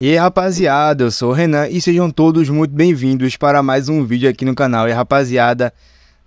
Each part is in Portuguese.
E rapaziada, eu sou o Renan e sejam todos muito bem-vindos para mais um vídeo aqui no canal. E rapaziada,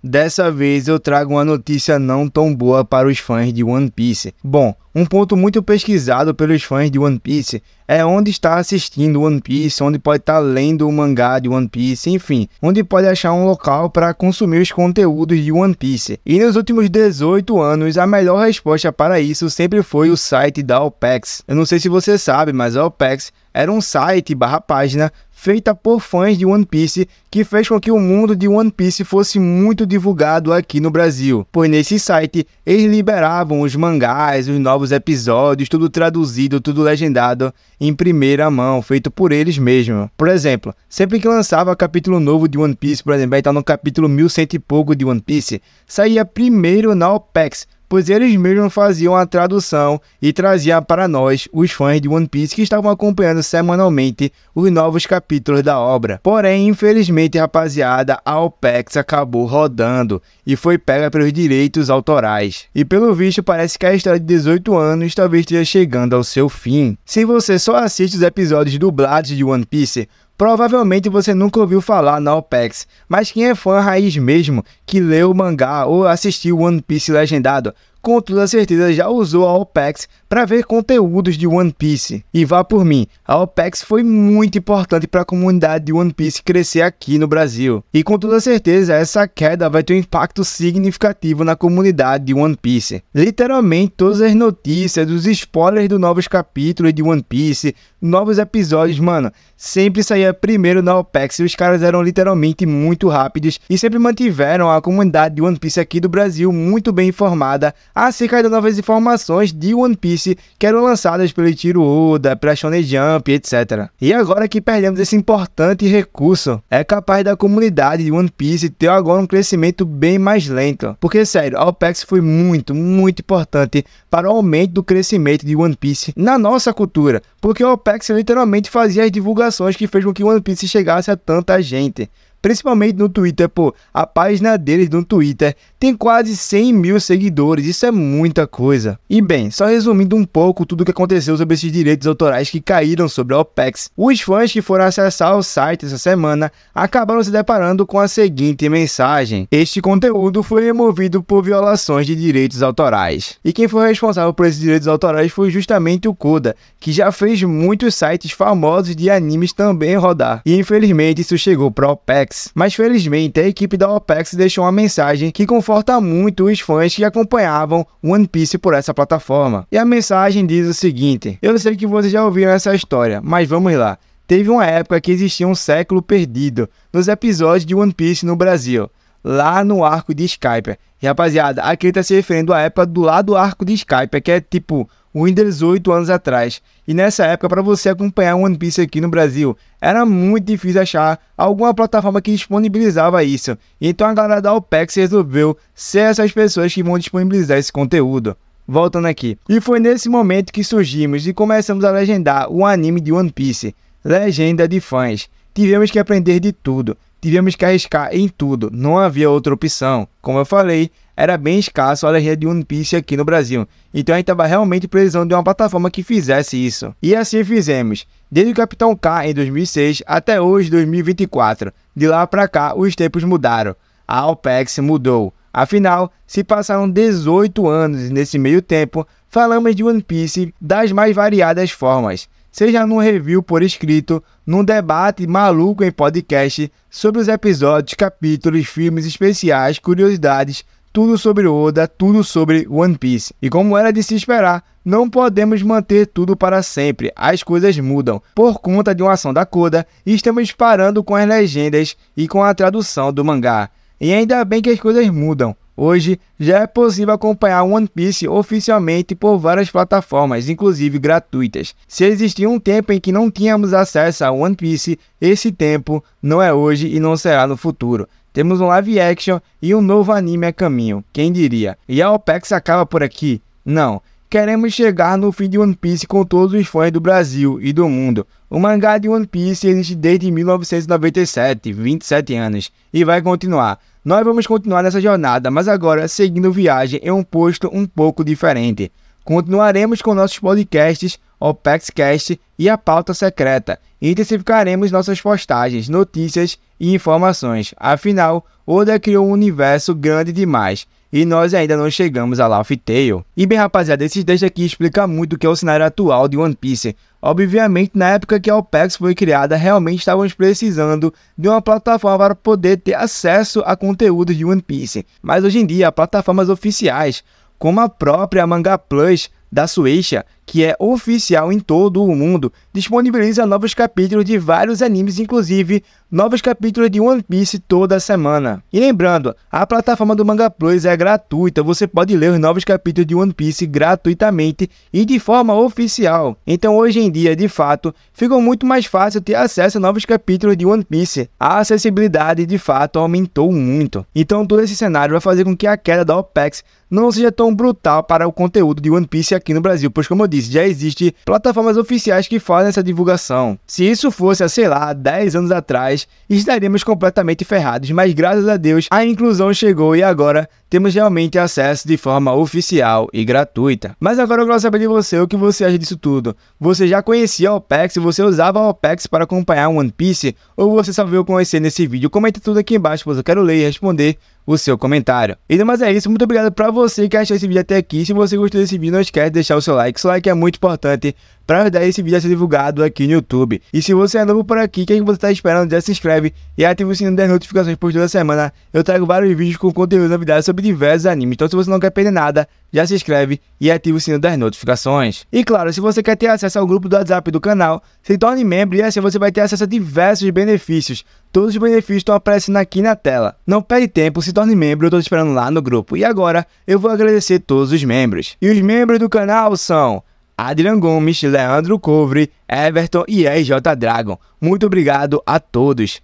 Dessa vez eu trago uma notícia não tão boa para os fãs de One Piece. Bom, um ponto muito pesquisado pelos fãs de One Piece é onde está assistindo One Piece, onde pode estar tá lendo o mangá de One Piece, enfim, onde pode achar um local para consumir os conteúdos de One Piece. E nos últimos 18 anos, a melhor resposta para isso sempre foi o site da OPEX. Eu não sei se você sabe, mas a OPEX era um site barra página feita por fãs de One Piece, que fez com que o mundo de One Piece fosse muito divulgado aqui no Brasil, pois nesse site eles liberavam os mangás, os novos episódios, tudo traduzido, tudo legendado em primeira mão, feito por eles mesmos. Por exemplo, sempre que lançava capítulo novo de One Piece, por exemplo, aí tá no capítulo 1100 e pouco de One Piece, saía primeiro na OPEX, pois eles mesmos faziam a tradução e traziam para nós, os fãs de One Piece que estavam acompanhando semanalmente os novos capítulos da obra. Porém, infelizmente, rapaziada, a OPEX acabou rodando e foi pega pelos direitos autorais. E pelo visto, parece que a história de 18 anos talvez esteja chegando ao seu fim. Se você só assiste os episódios dublados de One Piece, Provavelmente você nunca ouviu falar na OPEX, mas quem é fã raiz mesmo, que leu o mangá ou assistiu One Piece legendado, com toda certeza já usou a OPEX para ver conteúdos de One Piece. E vá por mim, a OPEX foi muito importante para a comunidade de One Piece crescer aqui no Brasil. E com toda certeza, essa queda vai ter um impacto significativo na comunidade de One Piece. Literalmente, todas as notícias, dos spoilers dos novos capítulos de One Piece, novos episódios, mano, sempre saía primeiro na OPEX e os caras eram literalmente muito rápidos e sempre mantiveram a comunidade de One Piece aqui do Brasil muito bem informada acerca das novas informações de One Piece que eram lançadas pelo Tiro Oda, pela Shonen Jump, etc. E agora que perdemos esse importante recurso, é capaz da comunidade de One Piece ter agora um crescimento bem mais lento. Porque, sério, a OPEX foi muito, muito importante para o aumento do crescimento de One Piece na nossa cultura, porque a OPEX literalmente fazia as divulgações que fez com que One Piece chegasse a tanta gente principalmente no Twitter, pô. A página deles no Twitter tem quase 100 mil seguidores, isso é muita coisa. E bem, só resumindo um pouco tudo o que aconteceu sobre esses direitos autorais que caíram sobre a OPEX, os fãs que foram acessar o site essa semana acabaram se deparando com a seguinte mensagem: Este conteúdo foi removido por violações de direitos autorais. E quem foi responsável por esses direitos autorais foi justamente o Koda, que já fez muitos sites famosos de animes também rodar. E infelizmente isso chegou para a OPEX mas felizmente a equipe da OPEX deixou uma mensagem que conforta muito os fãs que acompanhavam One Piece por essa plataforma. E a mensagem diz o seguinte: Eu sei que vocês já ouviram essa história, mas vamos lá. Teve uma época que existia um século perdido nos episódios de One Piece no Brasil lá no arco de Skype. E rapaziada, aqui ele tá se referindo à época do lado do arco de Skype, que é tipo Windows 8 anos atrás. E nessa época, para você acompanhar One Piece aqui no Brasil, era muito difícil achar alguma plataforma que disponibilizava isso. Então a galera da OPEX resolveu ser essas pessoas que vão disponibilizar esse conteúdo. Voltando aqui. E foi nesse momento que surgimos e começamos a legendar o anime de One Piece legenda de fãs. Tivemos que aprender de tudo, tivemos que arriscar em tudo, não havia outra opção. Como eu falei, era bem escasso a legenda de One Piece aqui no Brasil, então a gente estava realmente precisando de uma plataforma que fizesse isso. E assim fizemos, desde o Capitão K em 2006 até hoje 2024. De lá para cá, os tempos mudaram. A Alpex mudou. Afinal, se passaram 18 anos nesse meio tempo, falamos de One Piece das mais variadas formas seja num review por escrito, num debate maluco em podcast sobre os episódios, capítulos, filmes especiais, curiosidades, tudo sobre Oda, tudo sobre One Piece. E como era de se esperar, não podemos manter tudo para sempre. As coisas mudam. Por conta de uma ação da Koda, estamos parando com as legendas e com a tradução do mangá. E ainda bem que as coisas mudam. Hoje já é possível acompanhar One Piece oficialmente por várias plataformas, inclusive gratuitas. Se existia um tempo em que não tínhamos acesso a One Piece, esse tempo não é hoje e não será no futuro. Temos um live action e um novo anime a caminho, quem diria? E a OPEX acaba por aqui? Não, Queremos chegar no fim de One Piece com todos os fãs do Brasil e do mundo. O mangá de One Piece existe desde 1997, 27 anos, e vai continuar. Nós vamos continuar nessa jornada, mas agora seguindo viagem em um posto um pouco diferente. Continuaremos com nossos podcasts, OpexCast e a pauta secreta, e intensificaremos nossas postagens, notícias e informações. Afinal, Oda criou um universo grande demais e nós ainda não chegamos a Laugh Tale. E bem rapaziada, esse texto aqui explica muito o que é o cenário atual de One Piece. Obviamente, na época que a OPEX foi criada, realmente estávamos precisando de uma plataforma para poder ter acesso a conteúdo de One Piece. Mas hoje em dia, plataformas oficiais, como a própria Manga Plus da Suecia, que é oficial em todo o mundo, disponibiliza novos capítulos de vários animes, inclusive novos capítulos de One Piece toda semana. E lembrando, a plataforma do Manga Plus é gratuita, você pode ler os novos capítulos de One Piece gratuitamente e de forma oficial. Então hoje em dia, de fato, ficou muito mais fácil ter acesso a novos capítulos de One Piece. A acessibilidade de fato aumentou muito. Então todo esse cenário vai fazer com que a queda da OPEX não seja tão brutal para o conteúdo de One Piece aqui no Brasil, pois como eu disse, país já existe plataformas oficiais que fazem essa divulgação. Se isso fosse, sei lá, 10 anos atrás, estaríamos completamente ferrados, mas graças a Deus a inclusão chegou e agora temos realmente acesso de forma oficial e gratuita. Mas agora eu quero saber de você o que você acha disso tudo. Você já conhecia a OPEX? Você usava a OPEX para acompanhar One Piece? Ou você só veio conhecer nesse vídeo? Comenta tudo aqui embaixo, pois eu quero ler e responder o seu comentário. E mas é isso. Muito obrigado para você que achou esse vídeo até aqui. Se você gostou desse vídeo, não esquece de deixar o seu like. Seu like é muito importante para ajudar esse vídeo a ser divulgado aqui no YouTube. E se você é novo por aqui, quem é que, você está esperando? Já se inscreve e ativa o sininho das notificações, por toda semana eu trago vários vídeos com conteúdo novidades sobre diversos animes. Então se você não quer perder nada, já se inscreve e ativa o sininho das notificações. E claro, se você quer ter acesso ao grupo do WhatsApp do canal, se torne membro e assim você vai ter acesso a diversos benefícios. Todos os benefícios estão aparecendo aqui na tela. Não perde tempo, se torne membro, eu estou esperando lá no grupo. E agora, eu vou agradecer todos os membros. E os membros do canal são... Adrian Gomes, Leandro Covre, Everton e EJ Dragon. Muito obrigado a todos.